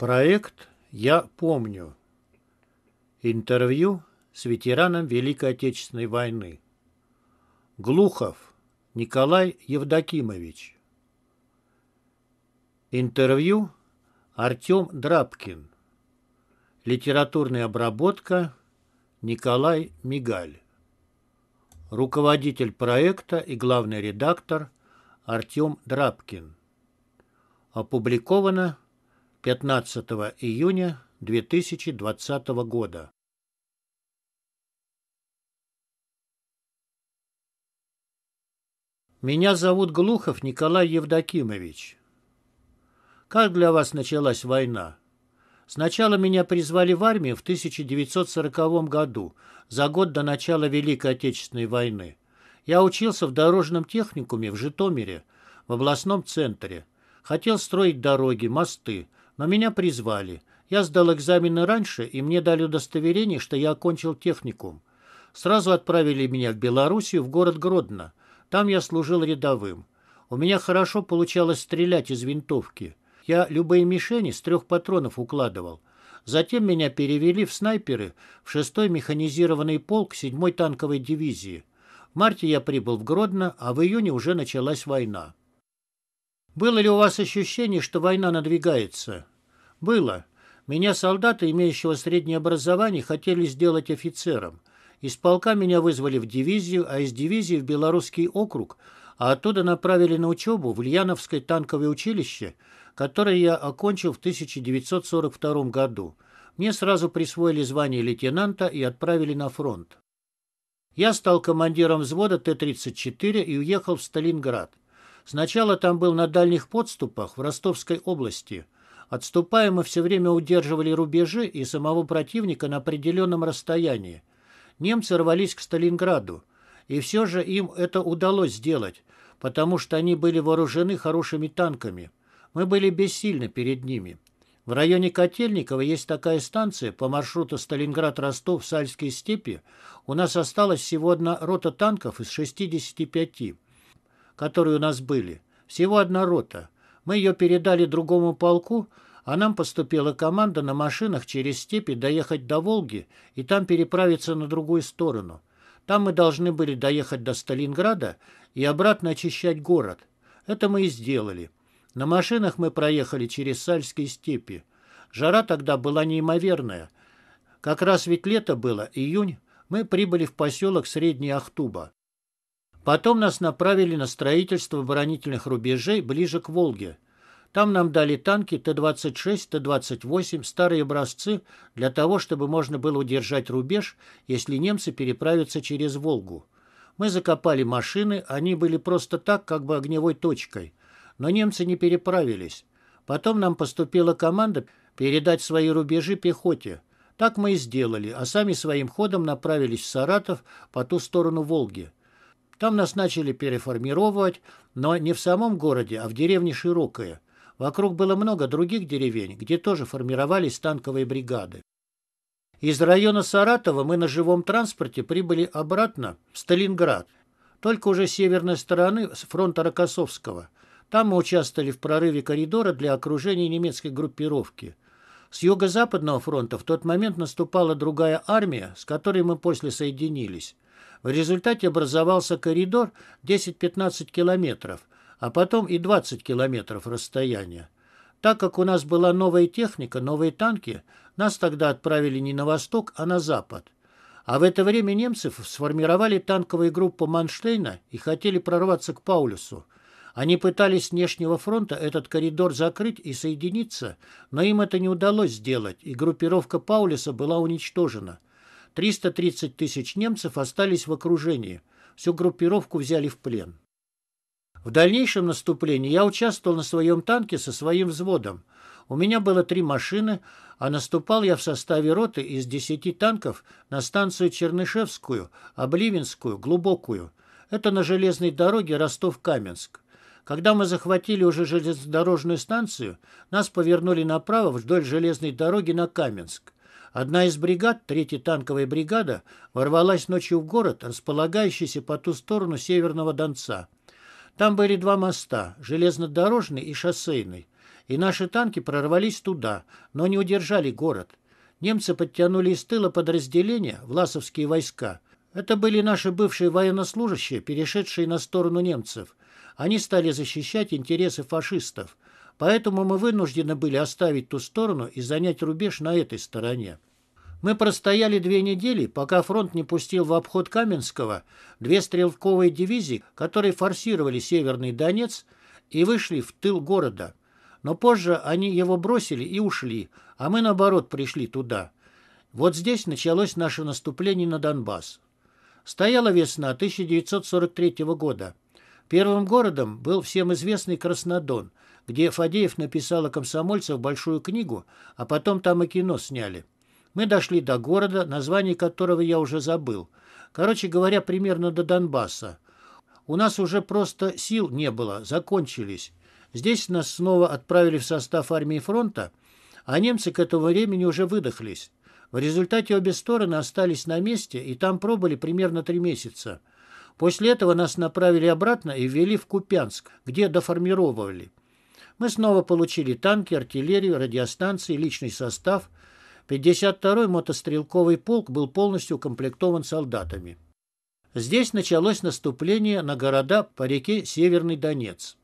Проект «Я помню». Интервью с ветераном Великой Отечественной войны. Глухов Николай Евдокимович. Интервью Артем Драбкин. Литературная обработка Николай Мигаль. Руководитель проекта и главный редактор Артем Драбкин. Опубликовано 15 июня 2020 года. Меня зовут Глухов Николай Евдокимович. Как для вас началась война? Сначала меня призвали в армию в 1940 году, за год до начала Великой Отечественной войны. Я учился в дорожном техникуме в Житомире, в областном центре. Хотел строить дороги, мосты – но меня призвали. Я сдал экзамены раньше, и мне дали удостоверение, что я окончил техникум. Сразу отправили меня в Белоруссию, в город Гродно. Там я служил рядовым. У меня хорошо получалось стрелять из винтовки. Я любые мишени с трех патронов укладывал. Затем меня перевели в снайперы в 6-й механизированный полк 7-й танковой дивизии. В марте я прибыл в Гродно, а в июне уже началась война. Было ли у вас ощущение, что война надвигается? Было. Меня солдаты, имеющего среднее образование, хотели сделать офицером. Из полка меня вызвали в дивизию, а из дивизии в Белорусский округ, а оттуда направили на учебу в Ульяновское танковое училище, которое я окончил в 1942 году. Мне сразу присвоили звание лейтенанта и отправили на фронт. Я стал командиром взвода Т-34 и уехал в Сталинград. Сначала там был на дальних подступах в Ростовской области – Отступая, мы все время удерживали рубежи и самого противника на определенном расстоянии. Немцы рвались к Сталинграду. И все же им это удалось сделать, потому что они были вооружены хорошими танками. Мы были бессильны перед ними. В районе Котельникова есть такая станция по маршруту Сталинград-Ростов-Сальские степи. У нас осталась всего одна рота танков из 65, которые у нас были. Всего одна рота – мы ее передали другому полку, а нам поступила команда на машинах через степи доехать до Волги и там переправиться на другую сторону. Там мы должны были доехать до Сталинграда и обратно очищать город. Это мы и сделали. На машинах мы проехали через Сальские степи. Жара тогда была неимоверная. Как раз ведь лето было, июнь, мы прибыли в поселок Средний Ахтуба. Потом нас направили на строительство оборонительных рубежей ближе к Волге. Там нам дали танки Т-26, Т-28, старые образцы, для того, чтобы можно было удержать рубеж, если немцы переправятся через Волгу. Мы закопали машины, они были просто так, как бы огневой точкой. Но немцы не переправились. Потом нам поступила команда передать свои рубежи пехоте. Так мы и сделали, а сами своим ходом направились в Саратов по ту сторону Волги. Там нас начали переформировать, но не в самом городе, а в деревне Широкое. Вокруг было много других деревень, где тоже формировались танковые бригады. Из района Саратова мы на живом транспорте прибыли обратно в Сталинград, только уже с северной стороны фронта Рокоссовского. Там мы участвовали в прорыве коридора для окружения немецкой группировки. С юго-западного фронта в тот момент наступала другая армия, с которой мы после соединились. В результате образовался коридор 10-15 километров, а потом и 20 километров расстояния. Так как у нас была новая техника, новые танки, нас тогда отправили не на восток, а на запад. А в это время немцы сформировали танковые группы Манштейна и хотели прорваться к Паулюсу. Они пытались с внешнего фронта этот коридор закрыть и соединиться, но им это не удалось сделать, и группировка Паулиса была уничтожена – 330 тысяч немцев остались в окружении. Всю группировку взяли в плен. В дальнейшем наступлении я участвовал на своем танке со своим взводом. У меня было три машины, а наступал я в составе роты из десяти танков на станцию Чернышевскую, Обливинскую, Глубокую. Это на железной дороге Ростов-Каменск. Когда мы захватили уже железнодорожную станцию, нас повернули направо вдоль железной дороги на Каменск. Одна из бригад, третья танковая бригада, ворвалась ночью в город, располагающийся по ту сторону Северного Донца. Там были два моста, железнодорожный и шоссейный, и наши танки прорвались туда, но не удержали город. Немцы подтянули из тыла подразделения, власовские войска. Это были наши бывшие военнослужащие, перешедшие на сторону немцев. Они стали защищать интересы фашистов – Поэтому мы вынуждены были оставить ту сторону и занять рубеж на этой стороне. Мы простояли две недели, пока фронт не пустил в обход Каменского две стрелковые дивизии, которые форсировали Северный Донец и вышли в тыл города. Но позже они его бросили и ушли, а мы, наоборот, пришли туда. Вот здесь началось наше наступление на Донбасс. Стояла весна 1943 года. Первым городом был всем известный Краснодон, где Фадеев написал о комсомольцев большую книгу, а потом там и кино сняли. Мы дошли до города, название которого я уже забыл. Короче говоря, примерно до Донбасса. У нас уже просто сил не было, закончились. Здесь нас снова отправили в состав армии фронта, а немцы к этому времени уже выдохлись. В результате обе стороны остались на месте и там пробыли примерно три месяца. После этого нас направили обратно и ввели в Купянск, где доформировали. Мы снова получили танки, артиллерию, радиостанции, личный состав. 52-й мотострелковый полк был полностью укомплектован солдатами. Здесь началось наступление на города по реке Северный Донец.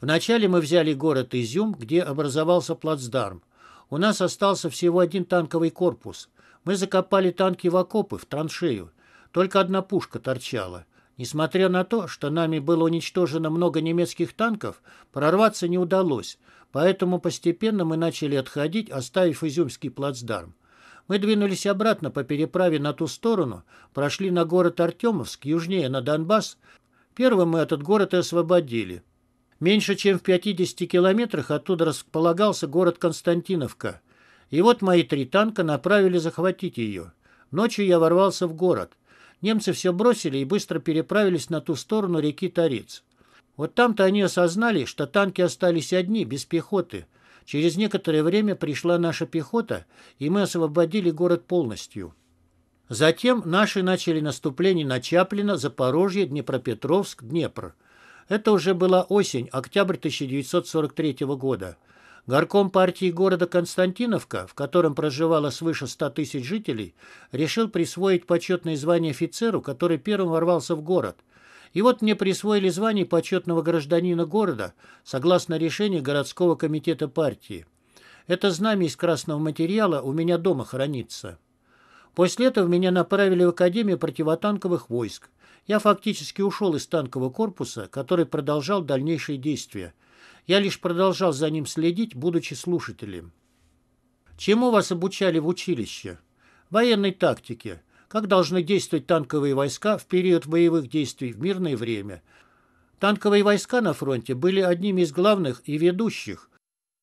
Вначале мы взяли город Изюм, где образовался плацдарм. У нас остался всего один танковый корпус. Мы закопали танки в окопы, в траншею. Только одна пушка торчала. Несмотря на то, что нами было уничтожено много немецких танков, прорваться не удалось, поэтому постепенно мы начали отходить, оставив Изюмский плацдарм. Мы двинулись обратно по переправе на ту сторону, прошли на город Артемовск, южнее на Донбасс. Первым мы этот город и освободили. Меньше чем в 50 километрах оттуда располагался город Константиновка. И вот мои три танка направили захватить ее. Ночью я ворвался в город немцы все бросили и быстро переправились на ту сторону реки Торец. Вот там-то они осознали, что танки остались одни, без пехоты. Через некоторое время пришла наша пехота, и мы освободили город полностью. Затем наши начали наступление на Чаплино, Запорожье, Днепропетровск, Днепр. Это уже была осень, октябрь 1943 года. Горком партии города Константиновка, в котором проживало свыше 100 тысяч жителей, решил присвоить почетное звание офицеру, который первым ворвался в город. И вот мне присвоили звание почетного гражданина города, согласно решению городского комитета партии. Это знамя из красного материала у меня дома хранится. После этого меня направили в Академию противотанковых войск. Я фактически ушел из танкового корпуса, который продолжал дальнейшие действия. Я лишь продолжал за ним следить, будучи слушателем. Чему вас обучали в училище? Военной тактике. Как должны действовать танковые войска в период боевых действий в мирное время? Танковые войска на фронте были одними из главных и ведущих,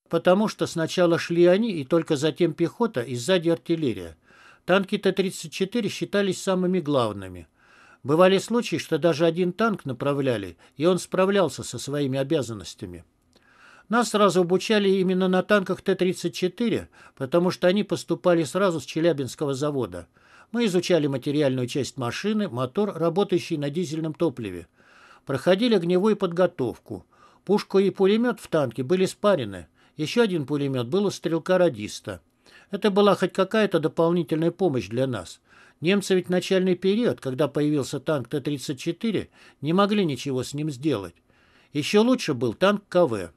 потому что сначала шли они и только затем пехота и сзади артиллерия. Танки Т-34 считались самыми главными. Бывали случаи, что даже один танк направляли, и он справлялся со своими обязанностями. Нас сразу обучали именно на танках Т-34, потому что они поступали сразу с Челябинского завода. Мы изучали материальную часть машины, мотор, работающий на дизельном топливе. Проходили огневую подготовку. Пушка и пулемет в танке были спарены. Еще один пулемет был у стрелка-радиста. Это была хоть какая-то дополнительная помощь для нас. Немцы ведь в начальный период, когда появился танк Т-34, не могли ничего с ним сделать. Еще лучше был танк КВ.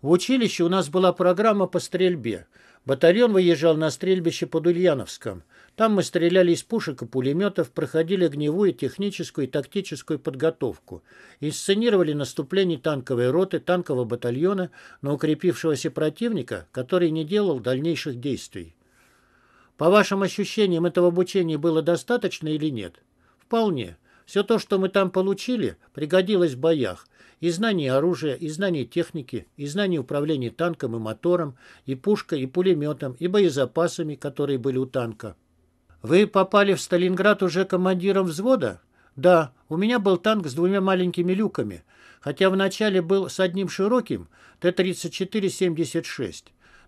В училище у нас была программа по стрельбе. Батальон выезжал на стрельбище под Ульяновском. Там мы стреляли из пушек и пулеметов, проходили огневую, техническую и тактическую подготовку. Инсценировали наступление танковой роты, танкового батальона на укрепившегося противника, который не делал дальнейших действий. По вашим ощущениям, этого обучения было достаточно или нет? Вполне. Все то, что мы там получили, пригодилось в боях, и знание оружия, и знание техники, и знание управления танком и мотором, и пушкой, и пулеметом, и боезапасами, которые были у танка. «Вы попали в Сталинград уже командиром взвода?» «Да, у меня был танк с двумя маленькими люками, хотя вначале был с одним широким, Т-34-76.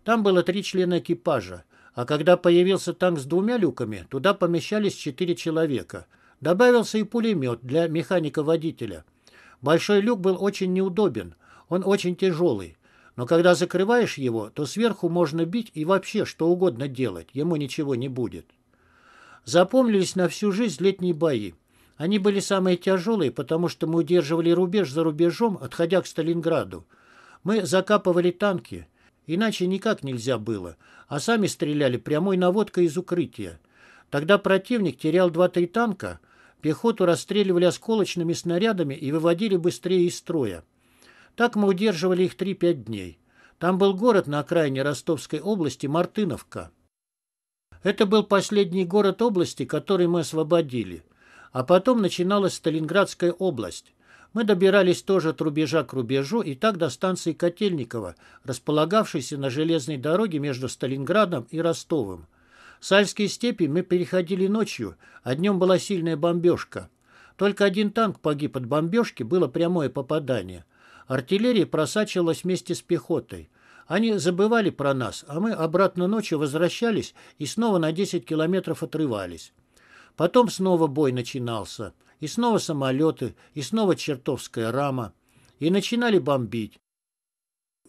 Там было три члена экипажа, а когда появился танк с двумя люками, туда помещались четыре человека. Добавился и пулемет для механика-водителя». Большой люк был очень неудобен, он очень тяжелый. Но когда закрываешь его, то сверху можно бить и вообще что угодно делать, ему ничего не будет. Запомнились на всю жизнь летние бои. Они были самые тяжелые, потому что мы удерживали рубеж за рубежом, отходя к Сталинграду. Мы закапывали танки, иначе никак нельзя было, а сами стреляли прямой наводкой из укрытия. Тогда противник терял 2-3 танка, Пехоту расстреливали осколочными снарядами и выводили быстрее из строя. Так мы удерживали их 3-5 дней. Там был город на окраине Ростовской области Мартыновка. Это был последний город области, который мы освободили. А потом начиналась Сталинградская область. Мы добирались тоже от рубежа к рубежу и так до станции Котельникова, располагавшейся на железной дороге между Сталинградом и Ростовом. Сальские степи мы переходили ночью, а днем была сильная бомбежка. Только один танк погиб от бомбежки, было прямое попадание. Артиллерия просачивалась вместе с пехотой. Они забывали про нас, а мы обратно ночью возвращались и снова на 10 километров отрывались. Потом снова бой начинался. И снова самолеты, и снова чертовская рама. И начинали бомбить.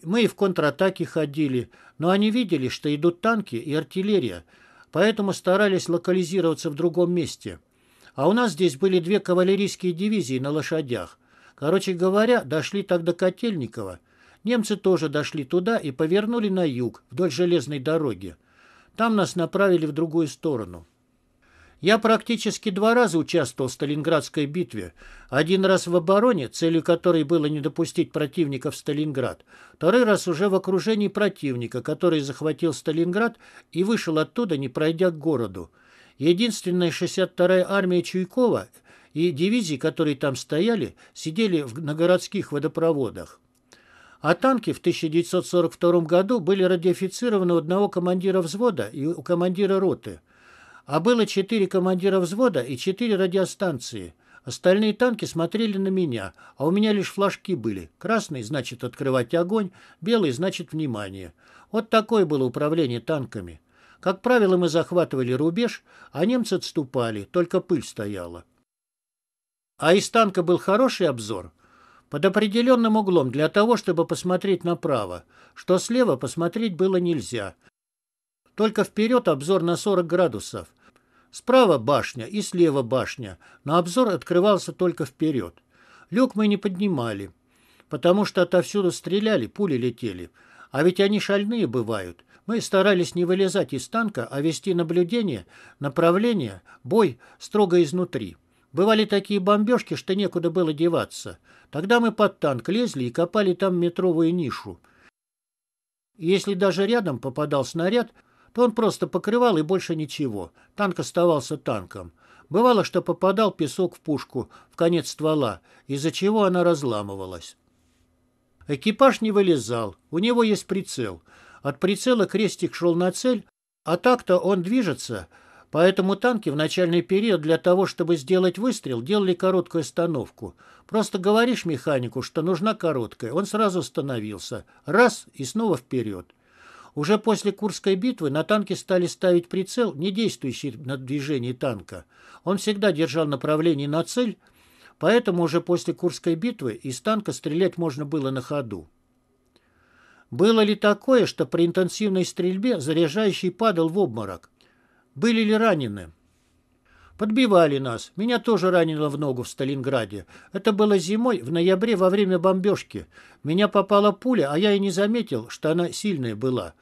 Мы и в контратаке ходили, но они видели, что идут танки и артиллерия, поэтому старались локализироваться в другом месте. А у нас здесь были две кавалерийские дивизии на лошадях. Короче говоря, дошли так до Котельникова. Немцы тоже дошли туда и повернули на юг, вдоль железной дороги. Там нас направили в другую сторону. Я практически два раза участвовал в Сталинградской битве. Один раз в обороне, целью которой было не допустить противника в Сталинград. Второй раз уже в окружении противника, который захватил Сталинград и вышел оттуда, не пройдя к городу. Единственная 62-я армия Чуйкова и дивизии, которые там стояли, сидели в, на городских водопроводах. А танки в 1942 году были радиофицированы у одного командира взвода и у командира роты – а было четыре командира взвода и четыре радиостанции. Остальные танки смотрели на меня, а у меня лишь флажки были. Красный – значит открывать огонь, белый – значит внимание. Вот такое было управление танками. Как правило, мы захватывали рубеж, а немцы отступали, только пыль стояла. А из танка был хороший обзор. Под определенным углом для того, чтобы посмотреть направо, что слева посмотреть было нельзя – только вперед обзор на 40 градусов. Справа башня и слева башня, но обзор открывался только вперед. Люк мы не поднимали, потому что отовсюду стреляли, пули летели. А ведь они шальные бывают. Мы старались не вылезать из танка, а вести наблюдение, направление, бой строго изнутри. Бывали такие бомбежки, что некуда было деваться. Тогда мы под танк лезли и копали там метровую нишу. Если даже рядом попадал снаряд, то Он просто покрывал и больше ничего. Танк оставался танком. Бывало, что попадал песок в пушку, в конец ствола, из-за чего она разламывалась. Экипаж не вылезал, у него есть прицел. От прицела крестик шел на цель, а так-то он движется, поэтому танки в начальный период для того, чтобы сделать выстрел, делали короткую остановку. Просто говоришь механику, что нужна короткая, он сразу остановился. Раз и снова вперед. Уже после Курской битвы на танки стали ставить прицел, не действующий на движении танка. Он всегда держал направление на цель, поэтому уже после Курской битвы из танка стрелять можно было на ходу. Было ли такое, что при интенсивной стрельбе заряжающий падал в обморок? Были ли ранены? Подбивали нас. Меня тоже ранило в ногу в Сталинграде. Это было зимой, в ноябре, во время бомбежки. Меня попала пуля, а я и не заметил, что она сильная была.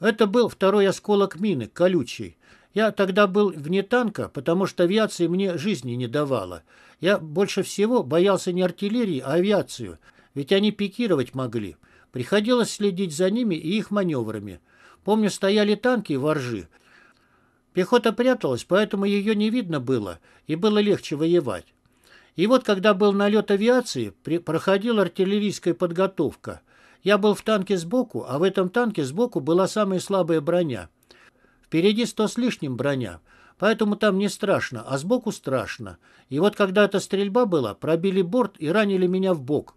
Это был второй осколок мины, колючий. Я тогда был вне танка, потому что авиация мне жизни не давала. Я больше всего боялся не артиллерии, а авиацию, ведь они пикировать могли. Приходилось следить за ними и их маневрами. Помню, стояли танки воржи, Пехота пряталась, поэтому ее не видно было, и было легче воевать. И вот, когда был налет авиации, при, проходила артиллерийская подготовка. Я был в танке сбоку, а в этом танке сбоку была самая слабая броня. Впереди сто с лишним броня, поэтому там не страшно, а сбоку страшно. И вот, когда эта стрельба была, пробили борт и ранили меня в бок.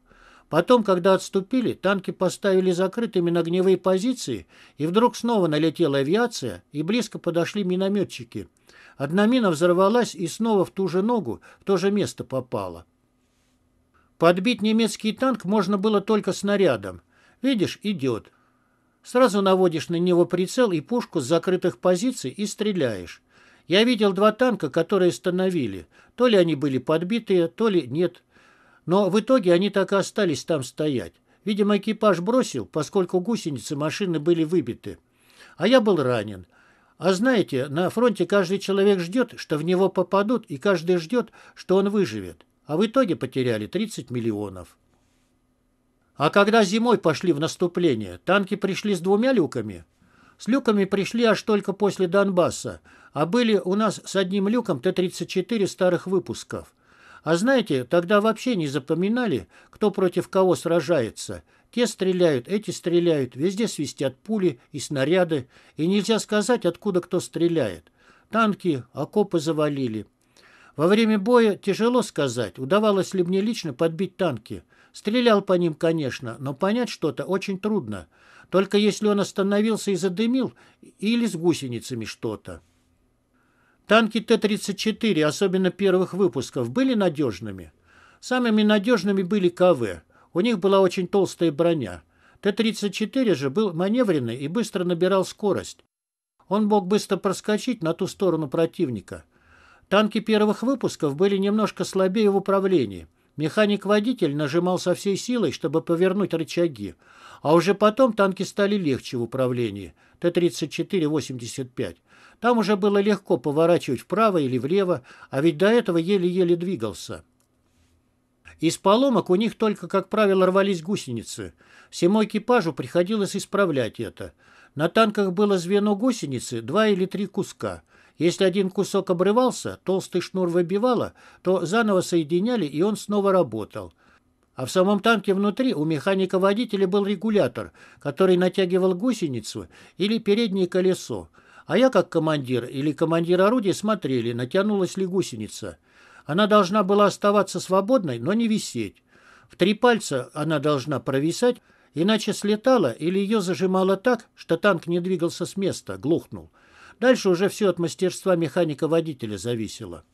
Потом, когда отступили, танки поставили закрытыми на огневые позиции, и вдруг снова налетела авиация, и близко подошли минометчики. Одна мина взорвалась и снова в ту же ногу, в то же место попала. Подбить немецкий танк можно было только снарядом. Видишь, идет. Сразу наводишь на него прицел и пушку с закрытых позиций и стреляешь. Я видел два танка, которые остановили. То ли они были подбитые, то ли нет. Но в итоге они так и остались там стоять. Видимо, экипаж бросил, поскольку гусеницы машины были выбиты. А я был ранен. А знаете, на фронте каждый человек ждет, что в него попадут, и каждый ждет, что он выживет. А в итоге потеряли 30 миллионов. А когда зимой пошли в наступление, танки пришли с двумя люками? С люками пришли аж только после Донбасса, а были у нас с одним люком Т-34 старых выпусков. А знаете, тогда вообще не запоминали, кто против кого сражается. Те стреляют, эти стреляют, везде свистят пули и снаряды, и нельзя сказать, откуда кто стреляет. Танки, окопы завалили. Во время боя тяжело сказать, удавалось ли мне лично подбить танки. Стрелял по ним, конечно, но понять что-то очень трудно. Только если он остановился и задымил, или с гусеницами что-то. Танки Т-34, особенно первых выпусков, были надежными? Самыми надежными были КВ. У них была очень толстая броня. Т-34 же был маневренный и быстро набирал скорость. Он мог быстро проскочить на ту сторону противника. Танки первых выпусков были немножко слабее в управлении. Механик-водитель нажимал со всей силой, чтобы повернуть рычаги. А уже потом танки стали легче в управлении. Т-34-85. Там уже было легко поворачивать вправо или влево, а ведь до этого еле-еле двигался. Из поломок у них только, как правило, рвались гусеницы. Всему экипажу приходилось исправлять это. На танках было звено гусеницы два или три куска. Если один кусок обрывался, толстый шнур выбивало, то заново соединяли, и он снова работал. А в самом танке внутри у механика-водителя был регулятор, который натягивал гусеницу или переднее колесо. А я, как командир или командир орудия, смотрели, натянулась ли гусеница. Она должна была оставаться свободной, но не висеть. В три пальца она должна провисать, иначе слетала или ее зажимало так, что танк не двигался с места, глухнул. Дальше уже все от мастерства механика-водителя зависело.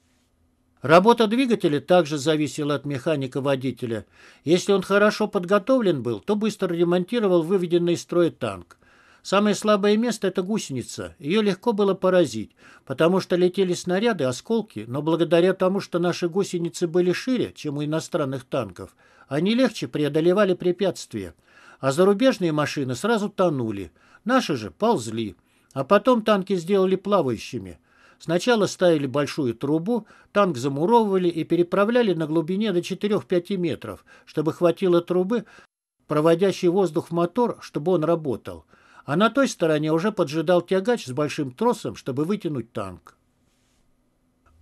Работа двигателя также зависела от механика-водителя. Если он хорошо подготовлен был, то быстро ремонтировал выведенный из строя танк. Самое слабое место – это гусеница. Ее легко было поразить, потому что летели снаряды, осколки, но благодаря тому, что наши гусеницы были шире, чем у иностранных танков, они легче преодолевали препятствия. А зарубежные машины сразу тонули. Наши же ползли. А потом танки сделали плавающими. Сначала ставили большую трубу, танк замуровывали и переправляли на глубине до 4-5 метров, чтобы хватило трубы, проводящий воздух в мотор, чтобы он работал а на той стороне уже поджидал тягач с большим тросом, чтобы вытянуть танк.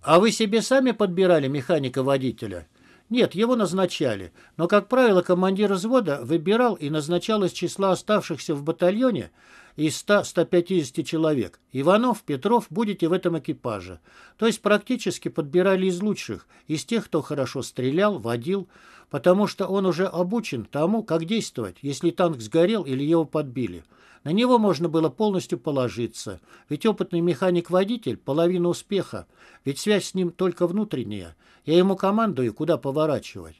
«А вы себе сами подбирали механика-водителя?» «Нет, его назначали, но, как правило, командир взвода выбирал и назначал из числа оставшихся в батальоне из 100-150 человек. Иванов, Петров будете в этом экипаже. То есть практически подбирали из лучших, из тех, кто хорошо стрелял, водил, потому что он уже обучен тому, как действовать, если танк сгорел или его подбили. На него можно было полностью положиться, ведь опытный механик-водитель – половина успеха, ведь связь с ним только внутренняя. Я ему командую, куда поворачивать.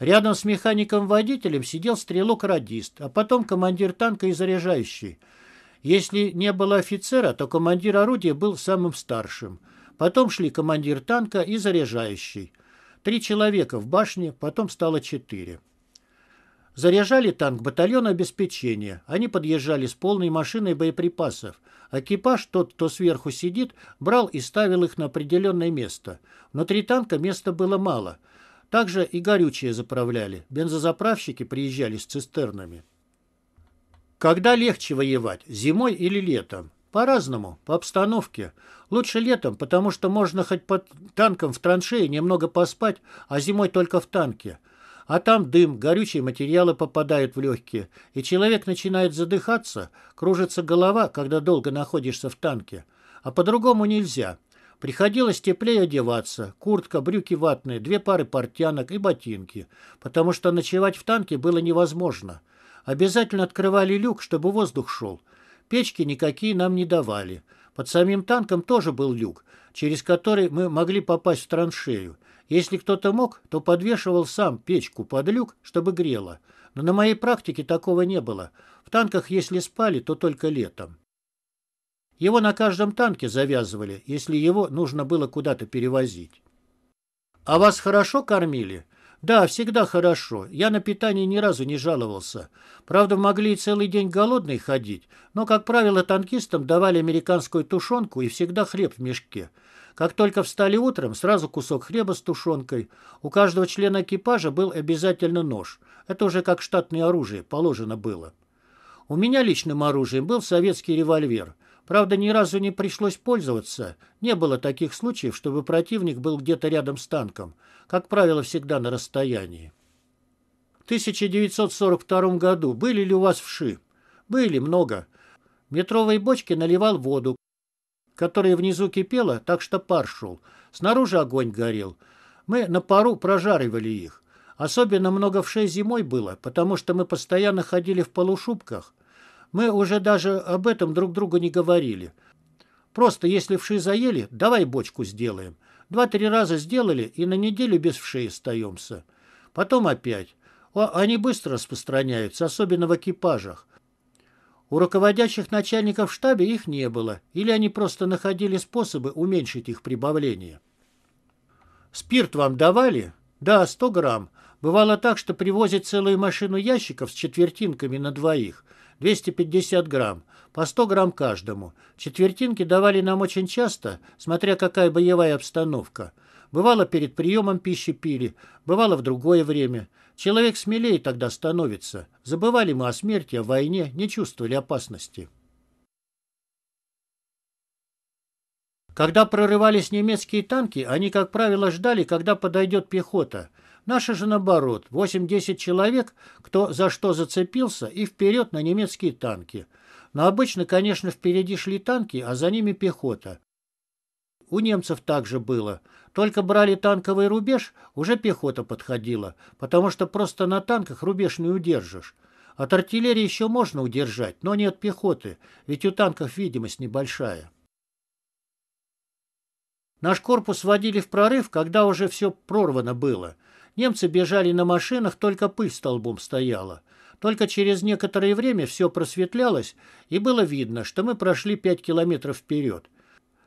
Рядом с механиком-водителем сидел стрелок-радист, а потом командир танка и заряжающий. Если не было офицера, то командир орудия был самым старшим. Потом шли командир танка и заряжающий. Три человека в башне, потом стало четыре. Заряжали танк батальона обеспечения. Они подъезжали с полной машиной боеприпасов. Экипаж, тот, кто сверху сидит, брал и ставил их на определенное место. Внутри танка места было мало – также и горючее заправляли. Бензозаправщики приезжали с цистернами. Когда легче воевать, зимой или летом? По-разному, по обстановке. Лучше летом, потому что можно хоть под танком в траншее немного поспать, а зимой только в танке. А там дым, горючие материалы попадают в легкие, и человек начинает задыхаться, кружится голова, когда долго находишься в танке. А по-другому нельзя. Приходилось теплее одеваться. Куртка, брюки ватные, две пары портянок и ботинки. Потому что ночевать в танке было невозможно. Обязательно открывали люк, чтобы воздух шел. Печки никакие нам не давали. Под самим танком тоже был люк, через который мы могли попасть в траншею. Если кто-то мог, то подвешивал сам печку под люк, чтобы грело. Но на моей практике такого не было. В танках, если спали, то только летом. Его на каждом танке завязывали, если его нужно было куда-то перевозить. «А вас хорошо кормили?» «Да, всегда хорошо. Я на питание ни разу не жаловался. Правда, могли и целый день голодный ходить, но, как правило, танкистам давали американскую тушенку и всегда хлеб в мешке. Как только встали утром, сразу кусок хлеба с тушенкой. У каждого члена экипажа был обязательно нож. Это уже как штатное оружие положено было. У меня личным оружием был советский револьвер. Правда, ни разу не пришлось пользоваться. Не было таких случаев, чтобы противник был где-то рядом с танком. Как правило, всегда на расстоянии. В 1942 году были ли у вас вши? Были, много. В метровой бочке наливал воду, которая внизу кипела, так что пар шел. Снаружи огонь горел. Мы на пару прожаривали их. Особенно много вшей зимой было, потому что мы постоянно ходили в полушубках. Мы уже даже об этом друг другу не говорили. Просто если вши заели, давай бочку сделаем. Два-три раза сделали, и на неделю без вшей остаемся. Потом опять. они быстро распространяются, особенно в экипажах. У руководящих начальников в штабе их не было, или они просто находили способы уменьшить их прибавление. «Спирт вам давали?» «Да, сто грамм. Бывало так, что привозят целую машину ящиков с четвертинками на двоих. 250 грамм, по 100 грамм каждому. Четвертинки давали нам очень часто, смотря какая боевая обстановка. Бывало, перед приемом пищи пили, бывало, в другое время. Человек смелее тогда становится. Забывали мы о смерти, о войне, не чувствовали опасности. Когда прорывались немецкие танки, они, как правило, ждали, когда подойдет пехота – Наши же наоборот, 8-10 человек, кто за что зацепился, и вперед на немецкие танки. Но обычно, конечно, впереди шли танки, а за ними пехота. У немцев так же было. Только брали танковый рубеж, уже пехота подходила, потому что просто на танках рубеж не удержишь. От артиллерии еще можно удержать, но не от пехоты, ведь у танков видимость небольшая. Наш корпус водили в прорыв, когда уже все прорвано было – Немцы бежали на машинах, только пыль столбом стояла. Только через некоторое время все просветлялось, и было видно, что мы прошли 5 километров вперед.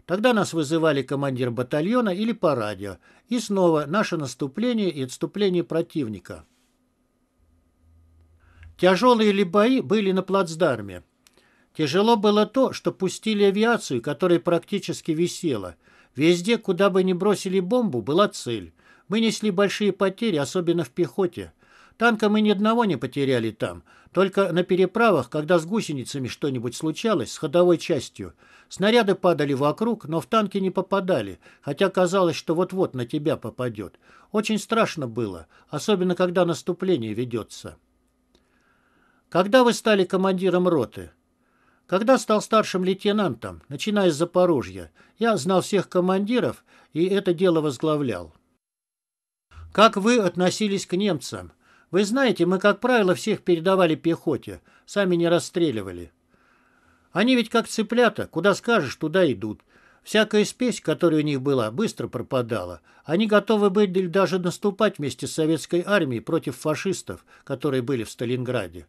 Тогда нас вызывали командир батальона или по радио. И снова наше наступление и отступление противника. Тяжелые ли бои были на плацдарме. Тяжело было то, что пустили авиацию, которая практически висела. Везде, куда бы ни бросили бомбу, была цель. Мы несли большие потери, особенно в пехоте. Танка мы ни одного не потеряли там. Только на переправах, когда с гусеницами что-нибудь случалось, с ходовой частью. Снаряды падали вокруг, но в танки не попадали, хотя казалось, что вот-вот на тебя попадет. Очень страшно было, особенно когда наступление ведется. Когда вы стали командиром роты? Когда стал старшим лейтенантом, начиная с Запорожья, я знал всех командиров и это дело возглавлял. Как вы относились к немцам? Вы знаете, мы, как правило, всех передавали пехоте, сами не расстреливали. Они ведь как цыплята, куда скажешь, туда идут. Всякая спесь, которая у них была, быстро пропадала. Они готовы были даже наступать вместе с советской армией против фашистов, которые были в Сталинграде.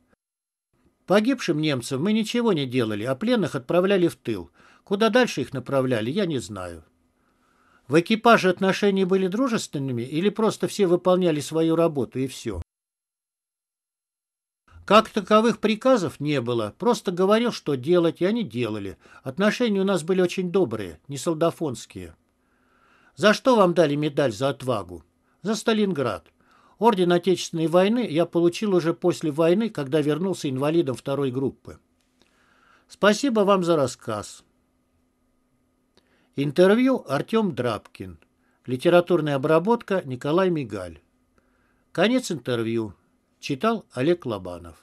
Погибшим немцам мы ничего не делали, а пленных отправляли в тыл. Куда дальше их направляли, я не знаю. В экипаже отношения были дружественными или просто все выполняли свою работу и все? Как таковых приказов не было, просто говорил, что делать, и они делали. Отношения у нас были очень добрые, не солдафонские. За что вам дали медаль за отвагу? За Сталинград. Орден Отечественной войны я получил уже после войны, когда вернулся инвалидом второй группы. Спасибо вам за рассказ. Интервью Артем Драбкин. Литературная обработка Николай Мигаль. Конец интервью. Читал Олег Лобанов.